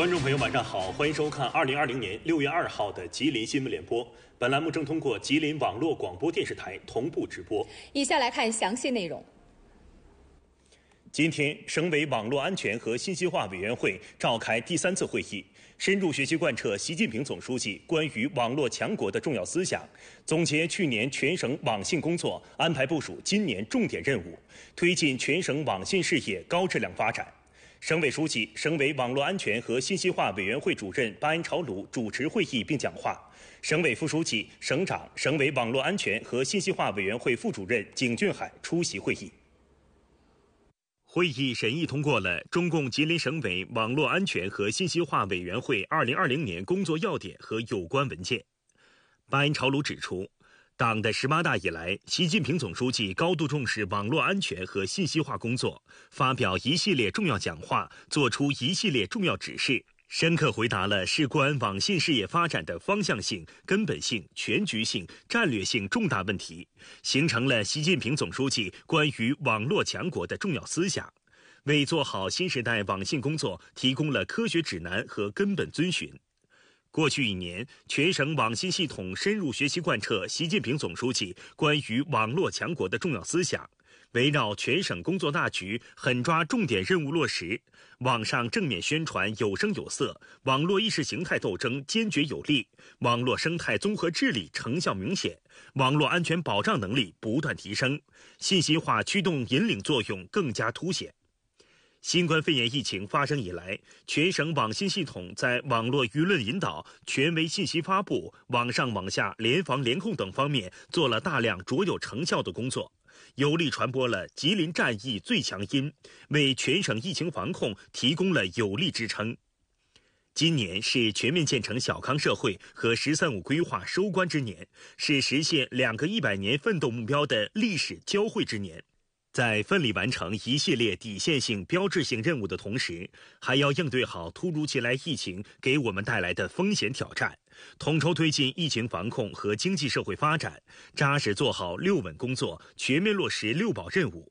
观众朋友，晚上好，欢迎收看二零二零年六月二号的吉林新闻联播。本栏目正通过吉林网络广播电视台同步直播。以下来看详细内容。今天，省委网络安全和信息化委员会召开第三次会议，深入学习贯彻习近平总书记关于网络强国的重要思想，总结去年全省网信工作，安排部署今年重点任务，推进全省网信事业高质量发展。省委书记、省委网络安全和信息化委员会主任巴音朝鲁主持会议并讲话，省委副书记、省长、省委网络安全和信息化委员会副主任景俊海出席会议。会议审议通过了中共吉林省委网络安全和信息化委员会二零二零年工作要点和有关文件。巴音朝鲁指出。党的十八大以来，习近平总书记高度重视网络安全和信息化工作，发表一系列重要讲话，作出一系列重要指示，深刻回答了事关网信事业发展的方向性、根本性、全局性、战略性重大问题，形成了习近平总书记关于网络强国的重要思想，为做好新时代网信工作提供了科学指南和根本遵循。过去一年，全省网信系统深入学习贯彻习近平总书记关于网络强国的重要思想，围绕全省工作大局，狠抓重点任务落实。网上正面宣传有声有色，网络意识形态斗争坚决有力，网络生态综合治理成效明显，网络安全保障能力不断提升，信息化驱动引领作用更加凸显。新冠肺炎疫情发生以来，全省网信系统在网络舆论引导、权威信息发布、网上网下联防联控等方面做了大量卓有成效的工作，有力传播了吉林战役最强音，为全省疫情防控提供了有力支撑。今年是全面建成小康社会和“十三五”规划收官之年，是实现两个一百年奋斗目标的历史交汇之年。在奋力完成一系列底线性、标志性任务的同时，还要应对好突如其来疫情给我们带来的风险挑战，统筹推进疫情防控和经济社会发展，扎实做好六稳工作，全面落实六保任务。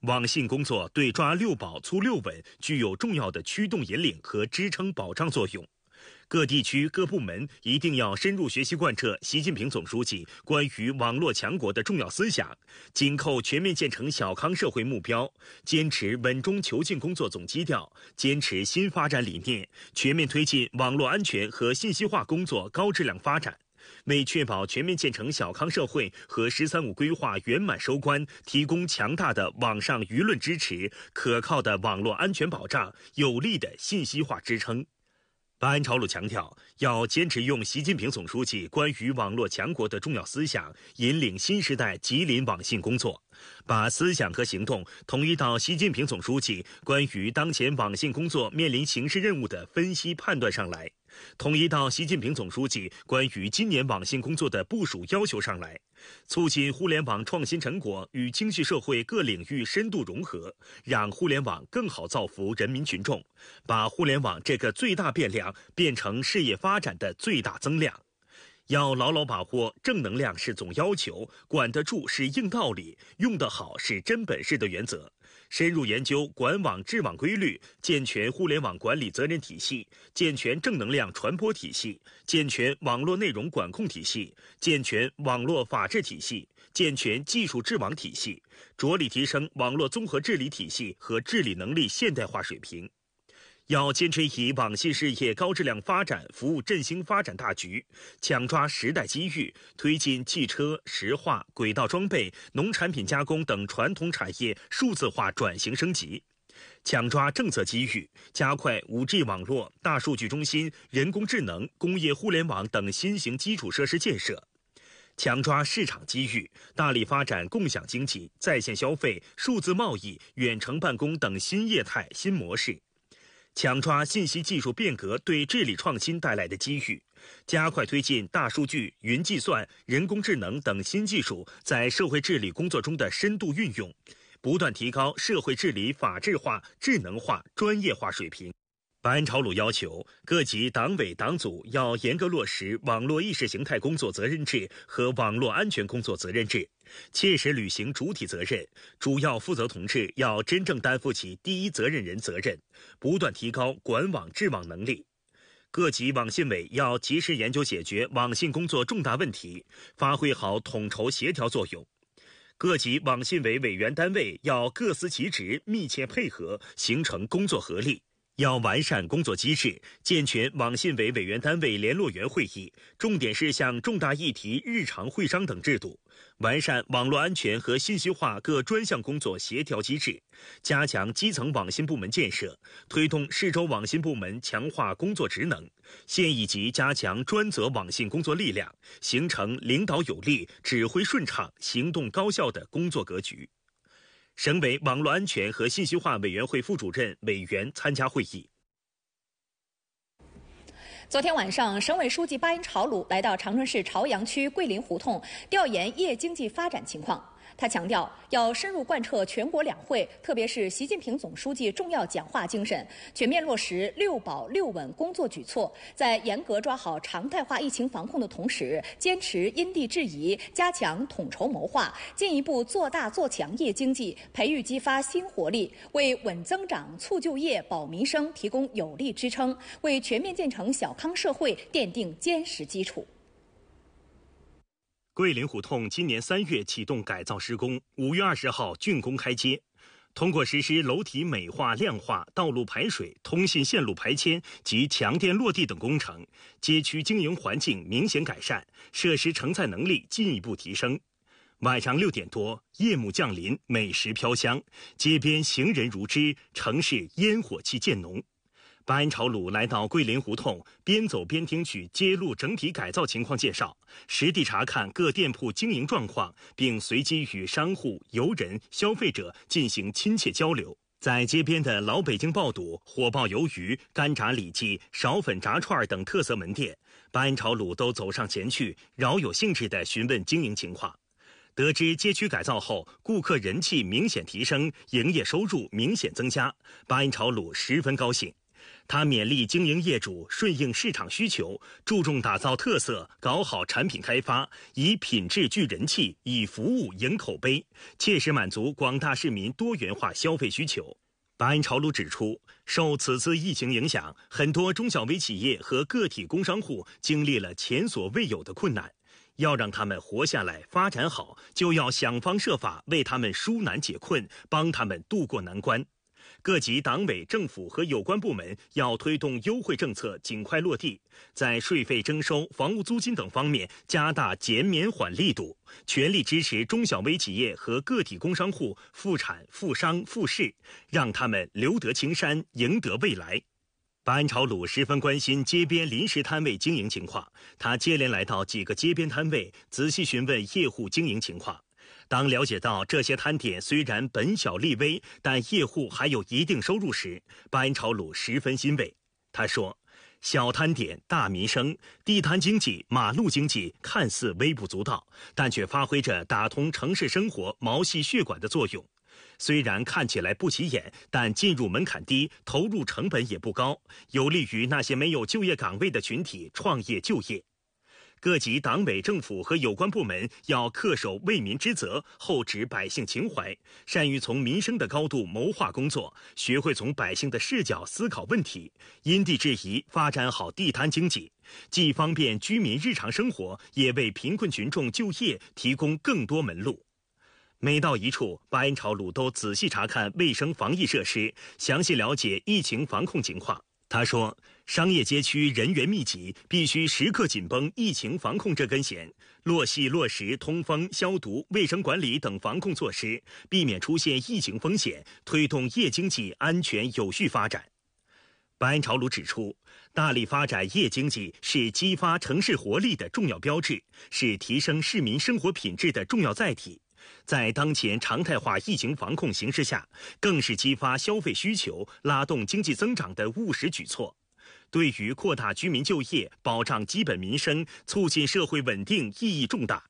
网信工作对抓六保、促六稳具有重要的驱动、引领和支撑保障作用。各地区各部门一定要深入学习贯彻习近平总书记关于网络强国的重要思想，紧扣全面建成小康社会目标，坚持稳中求进工作总基调，坚持新发展理念，全面推进网络安全和信息化工作高质量发展，为确保全面建成小康社会和“十三五”规划圆满收官，提供强大的网上舆论支持、可靠的网络安全保障、有力的信息化支撑。班朝鲁强调，要坚持用习近平总书记关于网络强国的重要思想引领新时代吉林网信工作，把思想和行动统一到习近平总书记关于当前网信工作面临形势任务的分析判断上来。统一到习近平总书记关于今年网信工作的部署要求上来，促进互联网创新成果与经济社会各领域深度融合，让互联网更好造福人民群众，把互联网这个最大变量变成事业发展的最大增量。要牢牢把握正能量是总要求、管得住是硬道理、用得好是真本事的原则，深入研究管网治网规律，健全互联网管理责任体系，健全正能量传播体系，健全网络内容管控体系，健全网络法治体系，健全技术治网体系，着力提升网络综合治理体系和治理能力现代化水平。要坚持以网信事业高质量发展服务振兴发展大局，抢抓时代机遇，推进汽车、石化、轨道装备、农产品加工等传统产业数字化转型升级；抢抓政策机遇，加快 5G 网络、大数据中心、人工智能、工业互联网等新型基础设施建设；抢抓市场机遇，大力发展共享经济、在线消费、数字贸易、远程办公等新业态新模式。抢抓信息技术变革对治理创新带来的机遇，加快推进大数据、云计算、人工智能等新技术在社会治理工作中的深度运用，不断提高社会治理法治化、智能化、专业化水平。班超朝鲁要求，各级党委党组要严格落实网络意识形态工作责任制和网络安全工作责任制。切实履行主体责任，主要负责同志要真正担负起第一责任人责任，不断提高管网治网能力。各级网信委要及时研究解决网信工作重大问题，发挥好统筹协调作用。各级网信委委员单位要各司其职，密切配合，形成工作合力。要完善工作机制，健全网信委委员单位联络员会议、重点事项、重大议题日常会商等制度，完善网络安全和信息化各专项工作协调机制，加强基层网信部门建设，推动市州网信部门强化工作职能，县一级加强专责网信工作力量，形成领导有力、指挥顺畅、行动高效的工作格局。省委网络安全和信息化委员会副主任委员参加会议。昨天晚上，省委书记巴音朝鲁来到长春市朝阳区桂林胡同调研夜经济发展情况。他强调，要深入贯彻全国两会，特别是习近平总书记重要讲话精神，全面落实“六保六稳”工作举措，在严格抓好常态化疫情防控的同时，坚持因地制宜，加强统筹谋划，进一步做大做强夜经济，培育激发新活力，为稳增长、促就业、保民生提供有力支撑，为全面建成小康社会奠定坚实基础。桂林胡同今年三月启动改造施工，五月二十号竣工开街。通过实施楼体美化亮化、道路排水、通信线路排迁及强电落地等工程，街区经营环境明显改善，设施承载能力进一步提升。晚上六点多，夜幕降临，美食飘香，街边行人如织，城市烟火气渐浓。巴朝鲁来到桂林胡同，边走边听取街路整体改造情况介绍，实地查看各店铺经营状况，并随机与商户、游人、消费者进行亲切交流。在街边的老北京爆肚、火爆鱿鱼、干炸里脊、苕粉炸串等特色门店，巴朝鲁都走上前去，饶有兴致地询问经营情况。得知街区改造后，顾客人气明显提升，营业收入明显增加，巴朝鲁十分高兴。他勉励经营业主顺应市场需求，注重打造特色，搞好产品开发，以品质聚人气，以服务赢口碑，切实满足广大市民多元化消费需求。白恩朝鲁指出，受此次疫情影响，很多中小微企业和个体工商户经历了前所未有的困难，要让他们活下来、发展好，就要想方设法为他们纾难解困，帮他们渡过难关。各级党委、政府和有关部门要推动优惠政策尽快落地，在税费征收、房屋租金等方面加大减免缓力度，全力支持中小微企业和个体工商户复产复商复市，让他们留得青山，赢得未来。班恩朝鲁十分关心街边临时摊位经营情况，他接连来到几个街边摊位，仔细询问业户经营情况。当了解到这些摊点虽然本小利微，但业户还有一定收入时，班朝鲁十分欣慰。他说：“小摊点大民生，地摊经济、马路经济看似微不足道，但却发挥着打通城市生活毛细血管的作用。虽然看起来不起眼，但进入门槛低，投入成本也不高，有利于那些没有就业岗位的群体创业就业。”各级党委政府和有关部门要恪守为民之责，厚植百姓情怀，善于从民生的高度谋划工作，学会从百姓的视角思考问题，因地制宜发展好地摊经济，既方便居民日常生活，也为贫困群众就业提供更多门路。每到一处，巴音朝鲁都仔细查看卫生防疫设施，详细了解疫情防控情况。他说：“商业街区人员密集，必须时刻紧绷疫情防控这根弦，落细落实通风、消毒、卫生管理等防控措施，避免出现疫情风险，推动夜经济安全有序发展。”白朝鲁指出，大力发展夜经济是激发城市活力的重要标志，是提升市民生活品质的重要载体。在当前常态化疫情防控形势下，更是激发消费需求、拉动经济增长的务实举措，对于扩大居民就业、保障基本民生、促进社会稳定意义重大。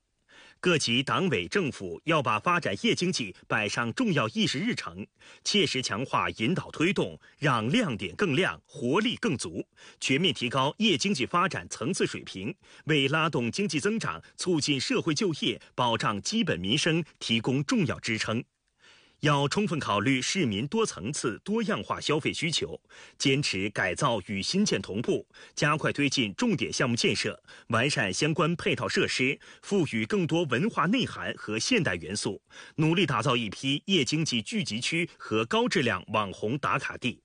各级党委政府要把发展夜经济摆上重要议事日程，切实强化引导推动，让亮点更亮、活力更足，全面提高夜经济发展层次水平，为拉动经济增长、促进社会就业、保障基本民生提供重要支撑。要充分考虑市民多层次、多样化消费需求，坚持改造与新建同步，加快推进重点项目建设，完善相关配套设施，赋予更多文化内涵和现代元素，努力打造一批夜经济聚集区和高质量网红打卡地。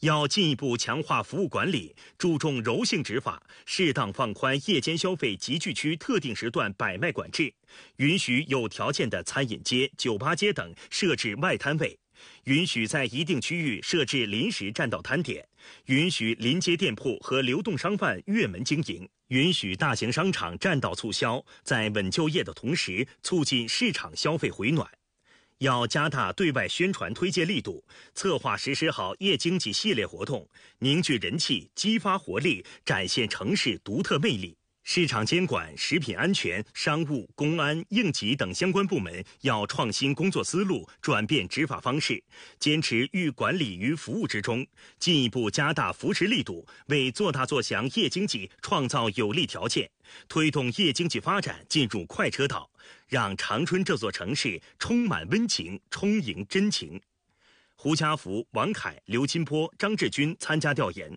要进一步强化服务管理，注重柔性执法，适当放宽夜间消费集聚区特定时段摆卖管制，允许有条件的餐饮街、酒吧街等设置外摊位，允许在一定区域设置临时占道摊点，允许临街店铺和流动商贩越门经营，允许大型商场占道促销，在稳就业的同时，促进市场消费回暖。要加大对外宣传推介力度，策划实施好夜经济系列活动，凝聚人气，激发活力，展现城市独特魅力。市场监管、食品安全、商务、公安、应急等相关部门要创新工作思路，转变执法方式，坚持寓管理于服务之中，进一步加大扶持力度，为做大做强夜经济创造有利条件，推动夜经济发展进入快车道。让长春这座城市充满温情，充盈真情。胡家福、王凯、刘金波、张志军参加调研。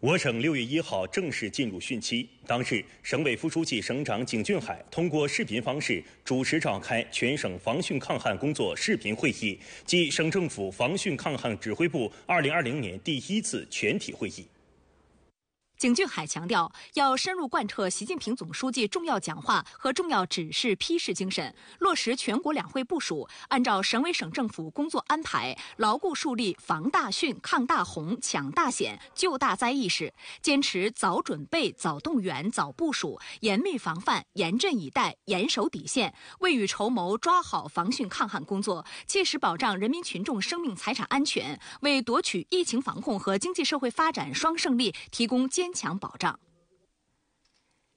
我省六月一号正式进入汛期，当日，省委副书记、省长景俊海通过视频方式主持召开全省防汛抗旱工作视频会议，即省政府防汛抗旱指挥部二零二零年第一次全体会议。景俊海强调，要深入贯彻习近平总书记重要讲话和重要指示批示精神，落实全国两会部署，按照省委省政府工作安排，牢固树立防大汛、抗大洪、抢大险、救大灾意识，坚持早准备、早动员、早部署，严密防范、严阵以待、严守底线，未雨绸缪，抓好防汛抗旱工作，切实保障人民群众生命财产安全，为夺取疫情防控和经济社会发展双胜利提供坚。坚强保障。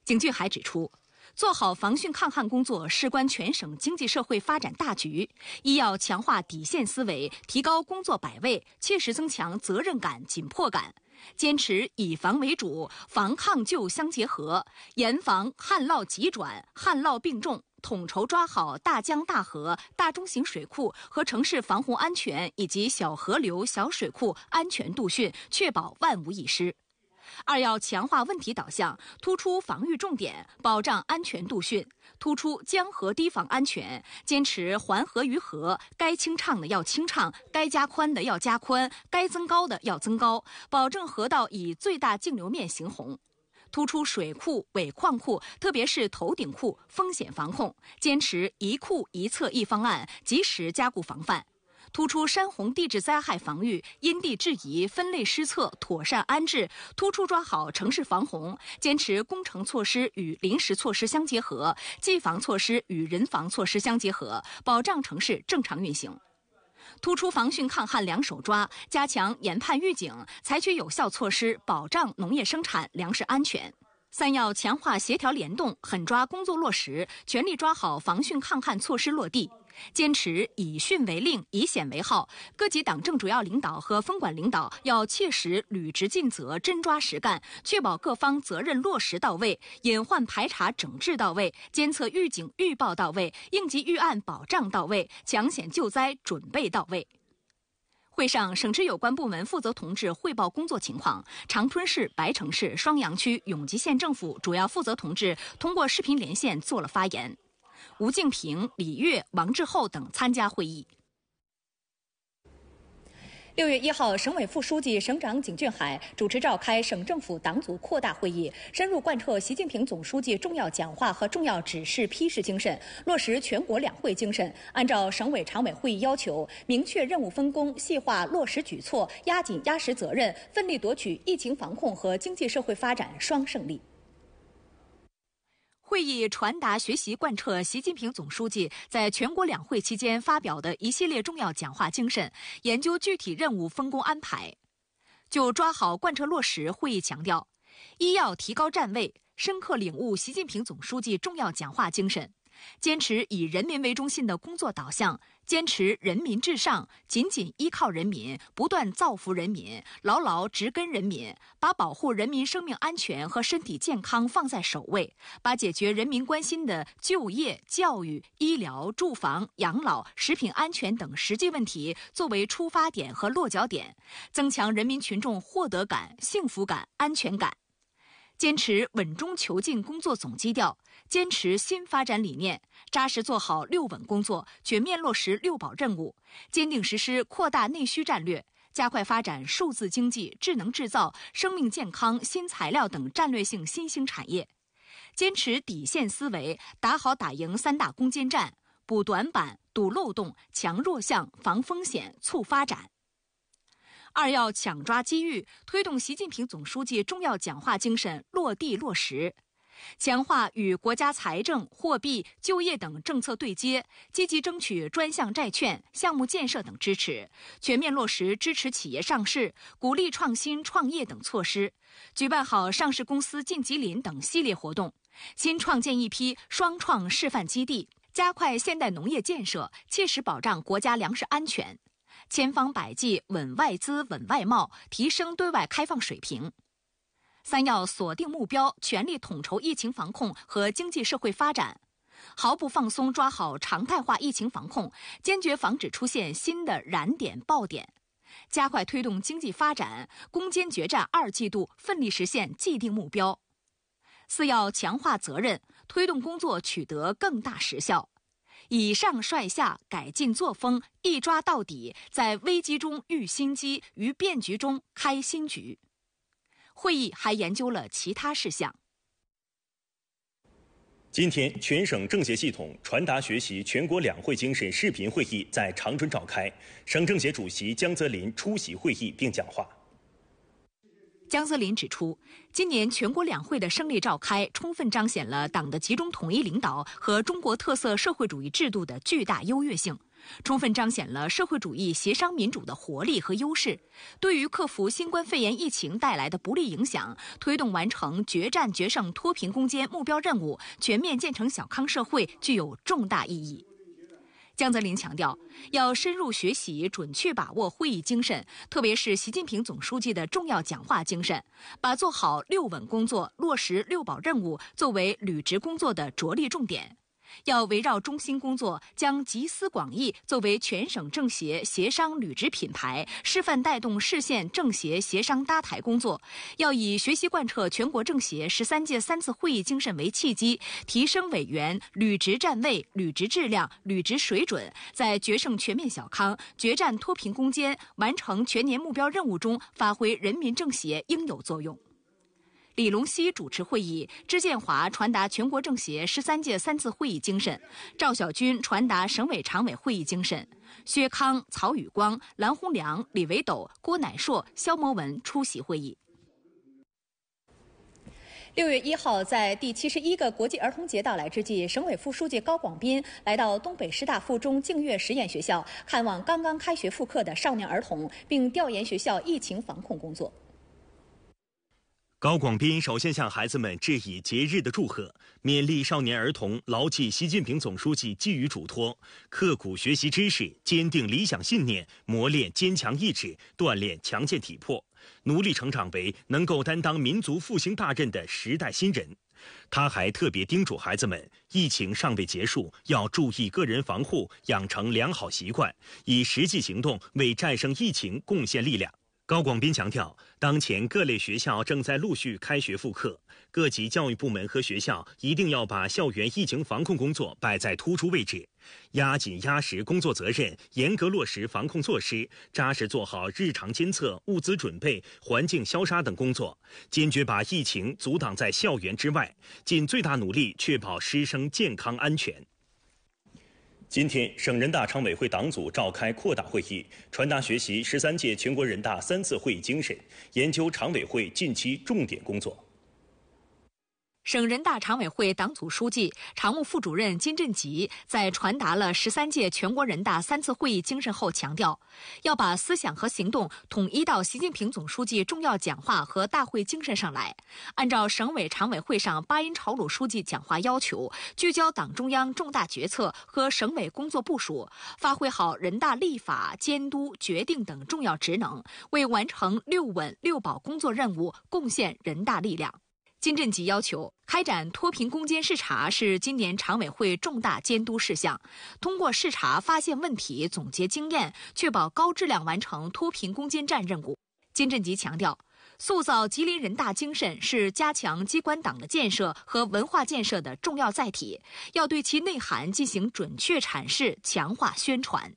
景俊海指出，做好防汛抗旱工作事关全省经济社会发展大局，一要强化底线思维，提高工作百位，切实增强责任感紧迫感，坚持以防为主、防抗救相结合，严防旱涝急转、旱涝并重，统筹抓好大江大河、大中型水库和城市防洪安全以及小河流、小水库安全度汛，确保万无一失。二要强化问题导向，突出防御重点，保障安全度汛；突出江河堤防安全，坚持环河于河，该清畅的要清畅，该加宽的要加宽，该增高的要增高，保证河道以最大径流面行洪；突出水库尾矿库，特别是头顶库风险防控，坚持一库一策一方案，及时加固防范。突出山洪地质灾害防御，因地制宜分类施策，妥善安置；突出抓好城市防洪，坚持工程措施与临时措施相结合，技防措施与人防措施相结合，保障城市正常运行。突出防汛抗旱两手抓，加强研判预警，采取有效措施，保障农业生产、粮食安全。三要强化协调联动，狠抓工作落实，全力抓好防汛抗旱措施落地。坚持以训为令，以险为号。各级党政主要领导和分管领导要切实履职尽责，真抓实干，确保各方责任落实到位，隐患排查整治到位，监测预警预报到位，应急预案保障到位，抢险救灾准备到位。会上，省直有关部门负责同志汇报工作情况，长春市、白城市、双阳区、永吉县政府主要负责同志通过视频连线做了发言。吴靖平、李跃、王志厚等参加会议。六月一号，省委副书记、省长景俊海主持召开省政府党组扩大会议，深入贯彻习近平总书记重要讲话和重要指示批示精神，落实全国两会精神，按照省委常委会议要求，明确任务分工，细化落实举措，压紧压实责任，奋力夺取疫情防控和经济社会发展双胜利。会议传达学习贯彻习近平总书记在全国两会期间发表的一系列重要讲话精神，研究具体任务分工安排。就抓好贯彻落实，会议强调：一要提高站位，深刻领悟习近平总书记重要讲话精神。坚持以人民为中心的工作导向，坚持人民至上，紧紧依靠人民，不断造福人民，牢牢植根人民，把保护人民生命安全和身体健康放在首位，把解决人民关心的就业、教育、医疗、住房、养老、食品安全等实际问题作为出发点和落脚点，增强人民群众获得感、幸福感、安全感。坚持稳中求进工作总基调，坚持新发展理念，扎实做好六稳工作，全面落实六保任务，坚定实施扩大内需战略，加快发展数字经济、智能制造、生命健康、新材料等战略性新兴产业，坚持底线思维，打好打赢三大攻坚战，补短板、堵漏洞、强弱项、防风险、促发展。二要抢抓机遇，推动习近平总书记重要讲话精神落地落实，强化与国家财政、货币、就业等政策对接，积极争取专项债券、项目建设等支持，全面落实支持企业上市、鼓励创新创业等措施，举办好上市公司进吉林等系列活动，新创建一批双创示范基地，加快现代农业建设，切实保障国家粮食安全。千方百计稳外资、稳外贸，提升对外开放水平。三要锁定目标，全力统筹疫情防控和经济社会发展，毫不放松抓好常态化疫情防控，坚决防止出现新的燃点爆点，加快推动经济发展，攻坚决战二季度，奋力实现既定目标。四要强化责任，推动工作取得更大实效。以上率下，改进作风，一抓到底，在危机中育新机，于变局中开新局。会议还研究了其他事项。今天，全省政协系统传达学习全国两会精神视频会议在长春召开，省政协主席江泽林出席会议并讲话。江泽林指出，今年全国两会的胜利召开，充分彰显了党的集中统一领导和中国特色社会主义制度的巨大优越性，充分彰显了社会主义协商民主的活力和优势，对于克服新冠肺炎疫情带来的不利影响，推动完成决战决胜脱贫攻坚目标任务，全面建成小康社会具有重大意义。江泽林强调，要深入学习、准确把握会议精神，特别是习近平总书记的重要讲话精神，把做好六稳工作、落实六保任务作为履职工作的着力重点。要围绕中心工作，将集思广益作为全省政协协商履职品牌示范，带动市县政协协商搭台工作。要以学习贯彻全国政协十三届三次会议精神为契机，提升委员履职站位、履职质量、履职水准，在决胜全面小康、决战脱贫攻坚、完成全年目标任务中发挥人民政协应有作用。李龙溪主持会议，支建华传达全国政协十三届三次会议精神，赵晓军传达省委常委会议精神，薛康、曹宇光、蓝洪良、李维斗、郭乃硕、肖摩文出席会议。六月一号，在第七十一个国际儿童节到来之际，省委副书记高广斌来到东北师大附中净月实验学校，看望刚刚开学复课的少年儿童，并调研学校疫情防控工作。高广斌首先向孩子们致以节日的祝贺，勉励少年儿童牢记习近平总书记寄予嘱托，刻苦学习知识，坚定理想信念，磨练坚强意志，锻炼强健体魄，努力成长为能够担当民族复兴大任的时代新人。他还特别叮嘱孩子们，疫情尚未结束，要注意个人防护，养成良好习惯，以实际行动为战胜疫情贡献力量。高广斌强调，当前各类学校正在陆续开学复课，各级教育部门和学校一定要把校园疫情防控工作摆在突出位置，压紧压实工作责任，严格落实防控措施，扎实做好日常监测、物资准备、环境消杀等工作，坚决把疫情阻挡在校园之外，尽最大努力确保师生健康安全。今天，省人大常委会党组召开扩大会议，传达学习十三届全国人大三次会议精神，研究常委会近期重点工作。省人大常委会党组书记、常务副主任金振吉在传达了十三届全国人大三次会议精神后强调，要把思想和行动统一到习近平总书记重要讲话和大会精神上来，按照省委常委会上巴音朝鲁书记讲话要求，聚焦党中央重大决策和省委工作部署，发挥好人大立法、监督、决定等重要职能，为完成“六稳六保”工作任务贡献人大力量。金振吉要求，开展脱贫攻坚视察是今年常委会重大监督事项。通过视察发现问题，总结经验，确保高质量完成脱贫攻坚战任务。金振吉强调，塑造吉林人大精神是加强机关党的建设和文化建设的重要载体，要对其内涵进行准确阐释，强化宣传。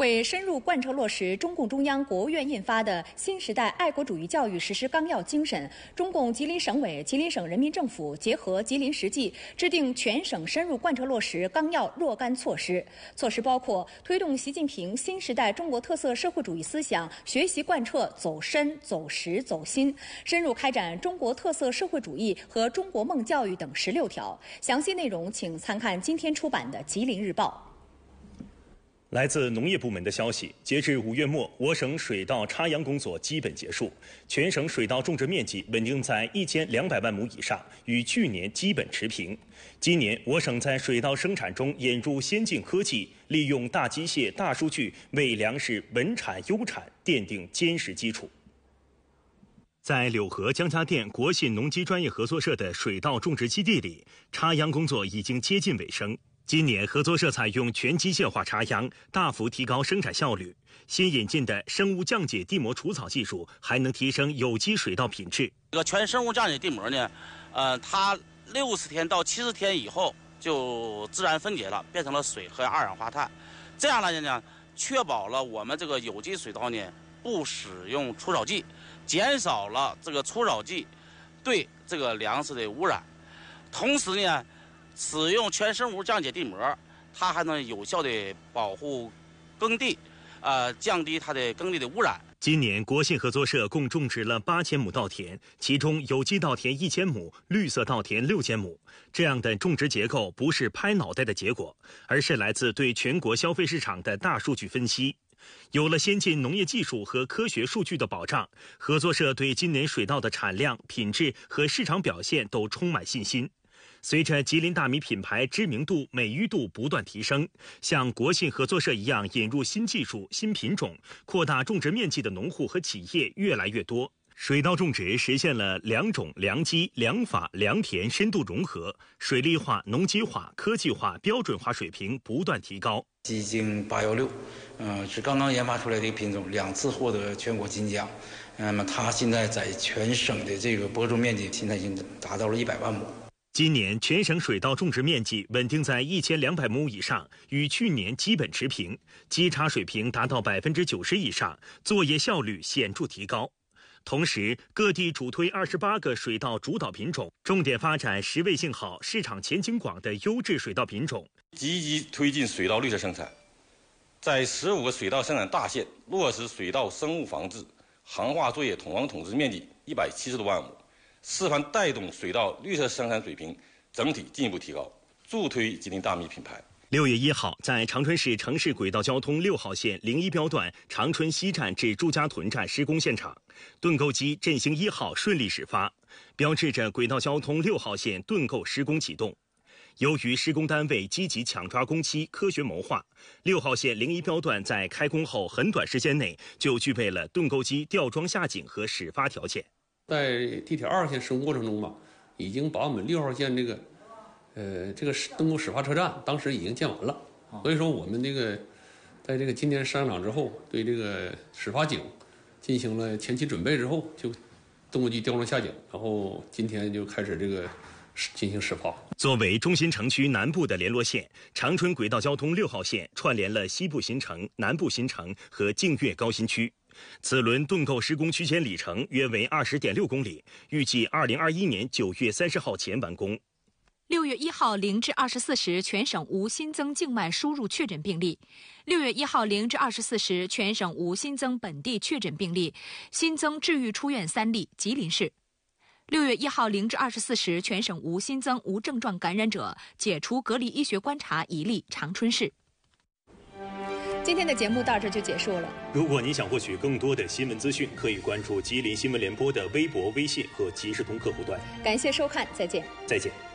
为深入贯彻落实中共中央、国务院印发的《新时代爱国主义教育实施纲要》精神，中共吉林省委、吉林省人民政府结合吉林实际，制定全省深入贯彻落实纲要若干措施。措施包括推动习近平新时代中国特色社会主义思想学习贯彻走深走实走新，深入开展中国特色社会主义和中国梦教育等十六条。详细内容请参看今天出版的《吉林日报》。来自农业部门的消息，截至五月末，我省水稻插秧工作基本结束，全省水稻种植面积稳定在一千两百万亩以上，与去年基本持平。今年，我省在水稻生产中引入先进科技，利用大机械、大数据，为粮食稳产优产奠定坚实基础。在柳河江家店国信农机专业合作社的水稻种植基地里，插秧工作已经接近尾声。今年合作社采用全机械化插秧，大幅提高生产效率。新引进的生物降解地膜除草技术，还能提升有机水稻品质。这个全生物降解地膜呢，呃，它六十天到七十天以后就自然分解了，变成了水和二氧化碳。这样来讲呢，确保了我们这个有机水稻呢不使用除草剂，减少了这个除草剂对这个粮食的污染。同时呢。使用全生物降解地膜，它还能有效地保护耕地，呃，降低它的耕地的污染。今年国信合作社共种植了八千亩稻田，其中有机稻田一千亩，绿色稻田六千亩。这样的种植结构不是拍脑袋的结果，而是来自对全国消费市场的大数据分析。有了先进农业技术和科学数据的保障，合作社对今年水稻的产量、品质和市场表现都充满信心。随着吉林大米品牌知名度美誉度不断提升，像国信合作社一样引入新技术、新品种，扩大种植面积的农户和企业越来越多。水稻种植实现了良种、良机、良法、良田深度融合，水利化、农机化、科技化、标准化水平不断提高。基粳八幺六，嗯，是刚刚研发出来的一个品种，两次获得全国金奖。那么它现在在全省的这个播种面积，现在已经达到了一百万亩。今年全省水稻种植面积稳定在一千两百亩以上，与去年基本持平，基差水平达到百分之九十以上，作业效率显著提高。同时，各地主推二十八个水稻主导品种，重点发展实位性好、市场前景广的优质水稻品种，积极推进水稻绿色生产。在十五个水稻生产大县落实水稻生物防治、行化作业统防统治面积一百七十多万亩。示范带动水稻绿色生产水平整体进一步提高，助推吉林大米品牌。六月一号，在长春市城市轨道交通六号线零一标段长春西站至朱家屯站施工现场，盾构机振兴一号顺利始发，标志着轨道交通六号线盾构施工启动。由于施工单位积极抢抓工期、科学谋划，六号线零一标段在开工后很短时间内就具备了盾构机吊装下井和始发条件。在地铁二号线施工过程中吧，已经把我们六号线这个，呃，这个始动工始发车站，当时已经建完了，所以说我们这个，在这个今天上场之后，对这个始发井进行了前期准备之后，就动过机调装下井，然后今天就开始这个进行始发。作为中心城区南部的联络线，长春轨道交通六号线串联了西部新城、南部新城和净月高新区。此轮盾构施工区间里程约为二十点六公里，预计二零二一年九月三十号前完工。六月一号零至二十四时，全省无新增境外输入确诊病例；六月一号零至二十四时，全省无新增本地确诊病例，新增治愈出院三例，吉林市。六月一号零至二十四时，全省无新增无症状感染者，解除隔离医学观察一例，长春市。今天的节目到这就结束了。如果您想获取更多的新闻资讯，可以关注《吉林新闻联播》的微博、微信和即时通客户端。感谢收看，再见。再见。